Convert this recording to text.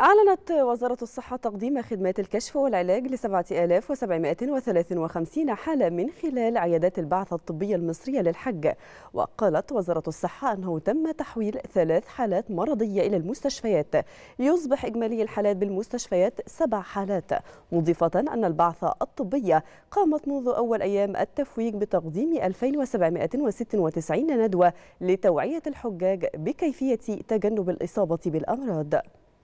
أعلنت وزارة الصحة تقديم خدمات الكشف والعلاج ل 7753 حالة من خلال عيادات البعثة الطبية المصرية للحج وقالت وزارة الصحة أنه تم تحويل ثلاث حالات مرضية إلى المستشفيات ليصبح إجمالي الحالات بالمستشفيات سبع حالات مضيفة أن البعثة الطبية قامت منذ أول أيام التفويج بتقديم 2796 ندوة لتوعية الحجاج بكيفية تجنب الإصابة بالأمراض